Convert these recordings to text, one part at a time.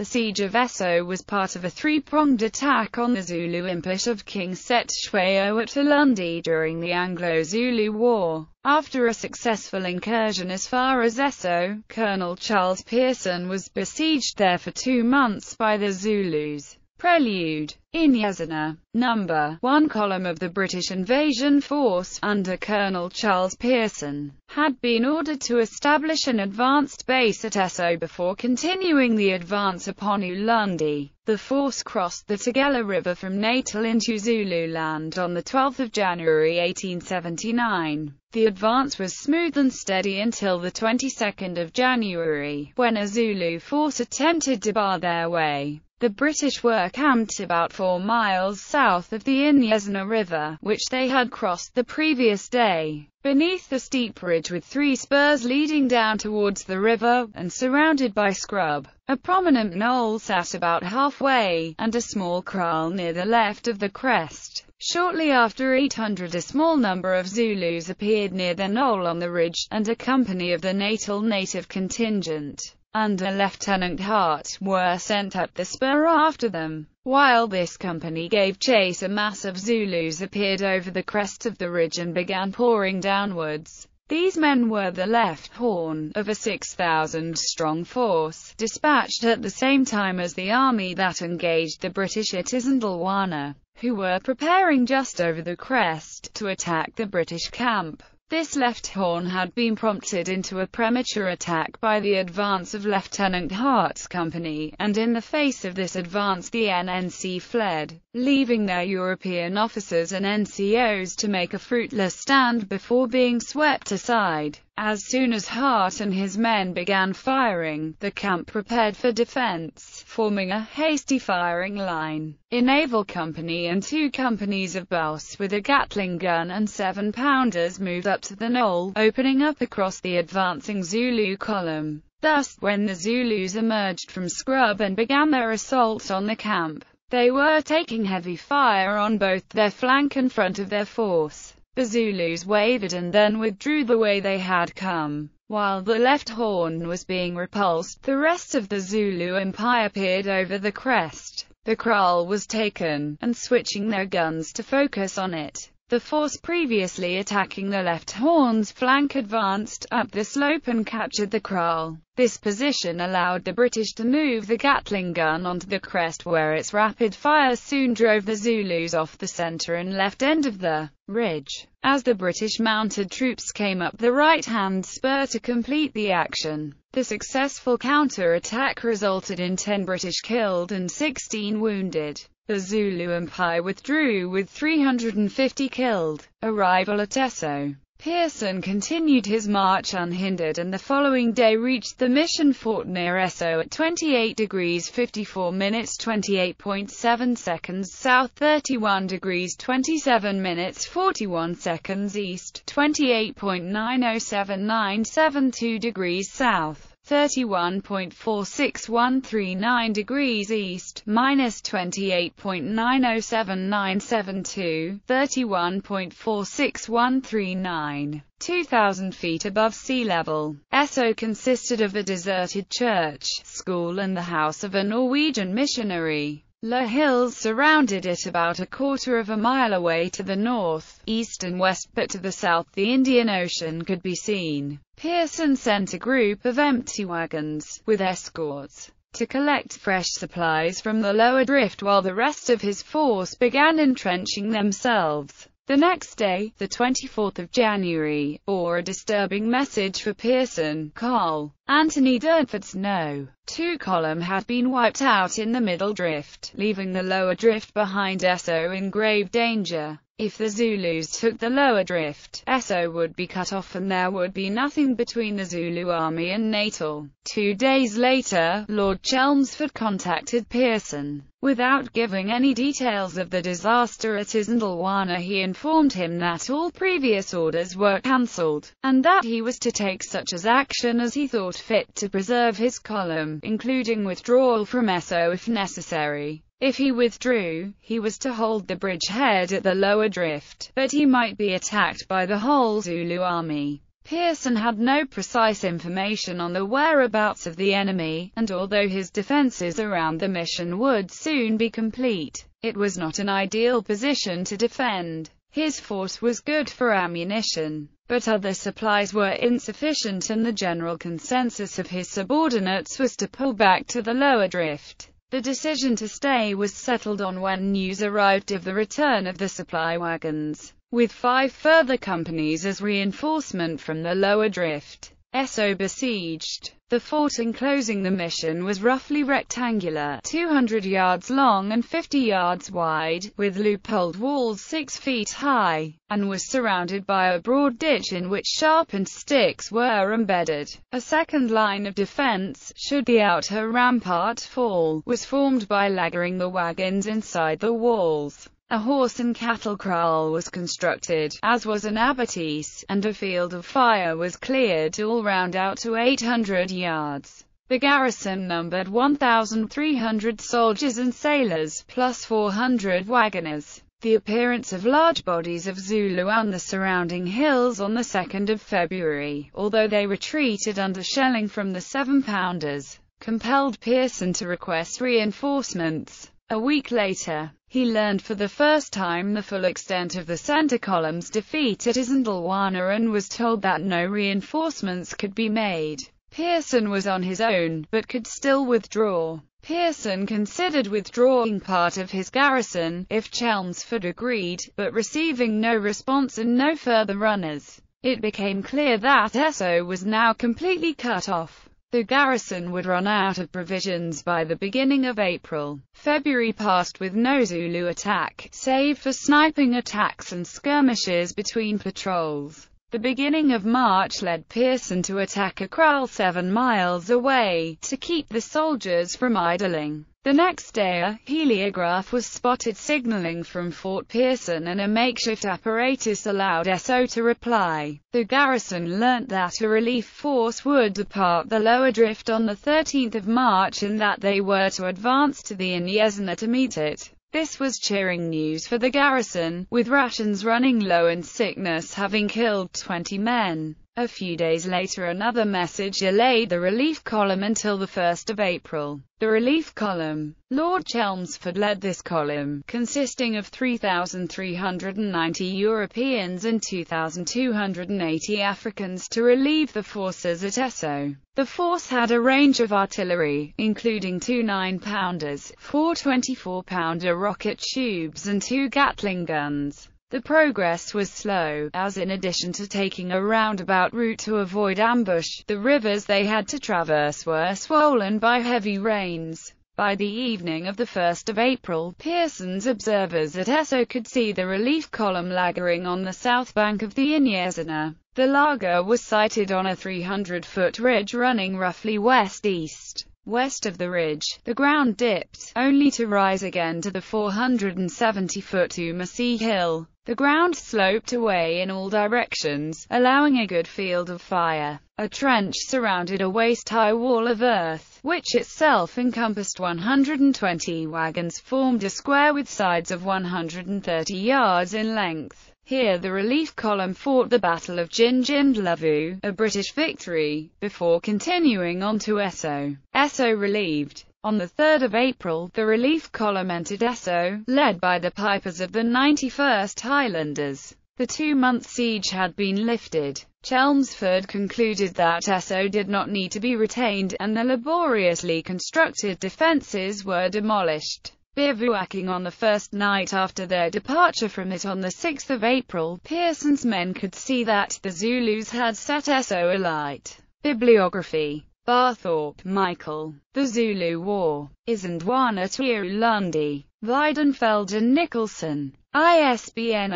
The siege of Esso was part of a three-pronged attack on the Zulu impish of King Cetshwayo at Ulundi during the Anglo-Zulu War. After a successful incursion as far as Esso, Colonel Charles Pearson was besieged there for two months by the Zulus. Prelude. In Yezina, number 1 column of the British invasion force, under Colonel Charles Pearson, had been ordered to establish an advanced base at Esso before continuing the advance upon Ulundi. The force crossed the Tugela River from Natal into Zululand on 12 January 1879. The advance was smooth and steady until the 22nd of January, when a Zulu force attempted to bar their way. The British were camped about four miles south of the Inyezna River, which they had crossed the previous day, beneath the steep ridge with three spurs leading down towards the river, and surrounded by scrub. A prominent knoll sat about halfway, and a small kraal near the left of the crest. Shortly after 800 a small number of Zulus appeared near the knoll on the ridge, and a company of the Natal native contingent under Lieutenant Hart, were sent up the spur after them. While this company gave chase a mass of Zulus appeared over the crest of the ridge and began pouring downwards. These men were the left horn of a 6,000-strong force, dispatched at the same time as the army that engaged the British at Isandlwana, who were preparing just over the crest to attack the British camp. This left horn had been prompted into a premature attack by the advance of Lieutenant Hart's company, and in the face of this advance the NNC fled, leaving their European officers and NCOs to make a fruitless stand before being swept aside. As soon as Hart and his men began firing, the camp prepared for defense, forming a hasty firing line. A naval company and two companies of Bouse with a Gatling gun and seven-pounders moved up to the knoll, opening up across the advancing Zulu column. Thus, when the Zulus emerged from scrub and began their assault on the camp, they were taking heavy fire on both their flank and front of their force. The Zulus wavered and then withdrew the way they had come. While the left horn was being repulsed, the rest of the Zulu Empire peered over the crest. The kraal was taken, and switching their guns to focus on it, the force previously attacking the left Horn's flank advanced up the slope and captured the kraal. This position allowed the British to move the Gatling gun onto the crest where its rapid fire soon drove the Zulus off the centre and left end of the ridge. As the British mounted troops came up the right-hand spur to complete the action, the successful counter-attack resulted in 10 British killed and 16 wounded. The Zulu Empire withdrew with 350 killed. Arrival at Esso. Pearson continued his march unhindered and the following day reached the mission fort near Esso at 28 degrees 54 minutes 28.7 seconds south 31 degrees 27 minutes 41 seconds east 28.90797 degrees south 31.46139 degrees east, minus 28.907972, 31.46139. 2,000 feet above sea level. Esso consisted of a deserted church, school and the house of a Norwegian missionary. La Hills surrounded it about a quarter of a mile away to the north, east and west, but to the south the Indian Ocean could be seen. Pearson sent a group of empty wagons, with escorts, to collect fresh supplies from the lower drift while the rest of his force began entrenching themselves. The next day, the 24th of January, or a disturbing message for Pearson, Carl, Anthony Durnford's no. 2 column had been wiped out in the middle drift, leaving the lower drift behind Esso in grave danger. If the Zulus took the lower drift, Esso would be cut off and there would be nothing between the Zulu army and Natal. Two days later, Lord Chelmsford contacted Pearson. Without giving any details of the disaster at Isandlwana he informed him that all previous orders were cancelled, and that he was to take such as action as he thought fit to preserve his column, including withdrawal from Esso if necessary. If he withdrew, he was to hold the bridgehead at the lower drift, but he might be attacked by the whole Zulu army. Pearson had no precise information on the whereabouts of the enemy, and although his defenses around the mission would soon be complete, it was not an ideal position to defend. His force was good for ammunition, but other supplies were insufficient and the general consensus of his subordinates was to pull back to the lower drift. The decision to stay was settled on when news arrived of the return of the supply wagons with five further companies as reinforcement from the lower drift. Esso besieged. The fort enclosing the mission was roughly rectangular, 200 yards long and 50 yards wide, with loopholed walls 6 feet high, and was surrounded by a broad ditch in which sharpened sticks were embedded. A second line of defense, should the outer rampart fall, was formed by lagering the wagons inside the walls. A horse and cattle kraal was constructed, as was an abattis, and a field of fire was cleared all round out to 800 yards. The garrison numbered 1,300 soldiers and sailors, plus 400 wagoners. The appearance of large bodies of Zulu and the surrounding hills on the 2nd of February, although they retreated under shelling from the seven-pounders, compelled Pearson to request reinforcements. A week later, he learned for the first time the full extent of the centre Column's defeat at Isandlwana and was told that no reinforcements could be made. Pearson was on his own, but could still withdraw. Pearson considered withdrawing part of his garrison, if Chelmsford agreed, but receiving no response and no further runners, it became clear that Esso was now completely cut off. The garrison would run out of provisions by the beginning of April. February passed with no Zulu attack, save for sniping attacks and skirmishes between patrols. The beginning of March led Pearson to attack kraal seven miles away, to keep the soldiers from idling. The next day a heliograph was spotted signaling from Fort Pearson and a makeshift apparatus allowed SO to reply. The garrison learnt that a relief force would depart the lower drift on the 13th of March and that they were to advance to the Inyezna to meet it. This was cheering news for the garrison, with rations running low and sickness having killed 20 men. A few days later another message delayed the relief column until the 1st of April. The relief column, Lord Chelmsford led this column, consisting of 3,390 Europeans and 2,280 Africans to relieve the forces at Esso. The force had a range of artillery, including two 9-pounders, four 24-pounder rocket tubes and two Gatling guns. The progress was slow, as in addition to taking a roundabout route to avoid ambush, the rivers they had to traverse were swollen by heavy rains. By the evening of the 1st of April, Pearson's observers at Esso could see the relief column lagering on the south bank of the Inyezena. The lager was sighted on a 300-foot ridge running roughly west-east. West of the ridge, the ground dipped, only to rise again to the 470-foot Umasi Hill. The ground sloped away in all directions, allowing a good field of fire. A trench surrounded a waist-high wall of earth, which itself encompassed 120 wagons formed a square with sides of 130 yards in length. Here the relief column fought the Battle of Gingindlavu, a British victory, before continuing on to Esso. Esso relieved on 3 April, the relief column entered Esso, led by the Pipers of the 91st Highlanders. The two-month siege had been lifted. Chelmsford concluded that Esso did not need to be retained, and the laboriously constructed defences were demolished. Bivouacking on the first night after their departure from it on 6 April, Pearson's men could see that the Zulus had set Esso alight. Bibliography Barthorpe, Michael, The Zulu War, Isandwana Turulandy, Weidenfeld and Nicholson. ISBN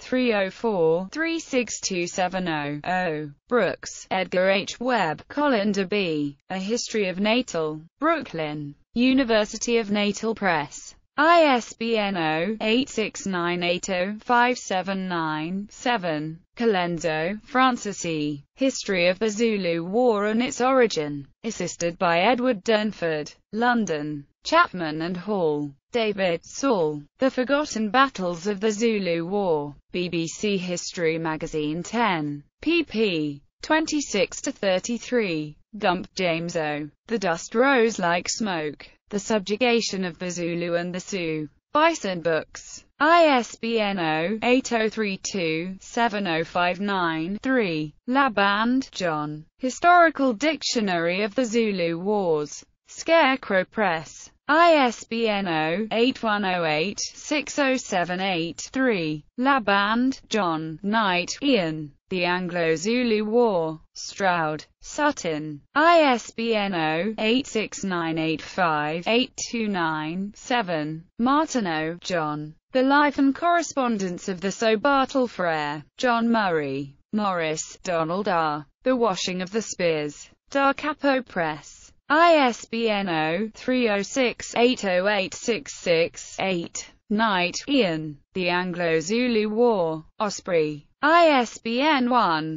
0-304-36270-0. Brooks, Edgar H. Webb, de B. A History of Natal, Brooklyn, University of Natal Press. ISBN 0-86980-579-7. Colenso, Francis E. History of the Zulu War and Its Origin, assisted by Edward Durnford, London, Chapman and Hall. David Saul, The Forgotten Battles of the Zulu War, BBC History Magazine 10, pp. 26-33. Gump James O. The Dust Rose Like Smoke. The Subjugation of the Zulu and the Sioux. Bison Books. ISBN 0-8032-7059-3. Laband, John. Historical Dictionary of the Zulu Wars. Scarecrow Press. ISBN 0-8108-6078-3. Laband, John, Knight, Ian. The Anglo-Zulu War. Stroud. Sutton. ISBN 0-86985-829-7. Martineau, John. The Life and Correspondence of the Sobartle Frere. John Murray. Morris, Donald R. The Washing of the Spears. Da Capo Press. ISBN 0-306-80866-8. Knight, Ian. The Anglo-Zulu War. Osprey. ISBN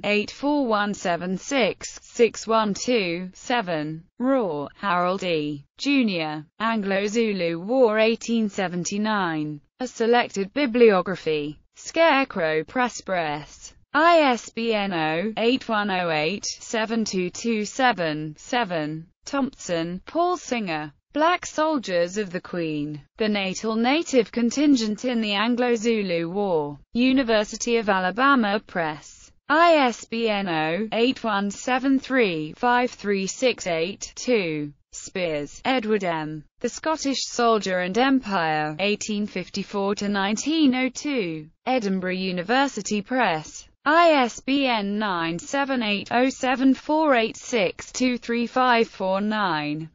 1-84176-612-7. Raw, Harold E. Jr., Anglo-Zulu War 1879, A Selected Bibliography, Scarecrow Press Press. ISBN 0-8108-7227-7. Thompson, Paul Singer black soldiers of the Queen, the natal native contingent in the Anglo-Zulu War, University of Alabama Press. ISBN 0-8173-5368-2. Spears, Edward M. The Scottish Soldier and Empire, 1854-1902. Edinburgh University Press. ISBN 9780748623549.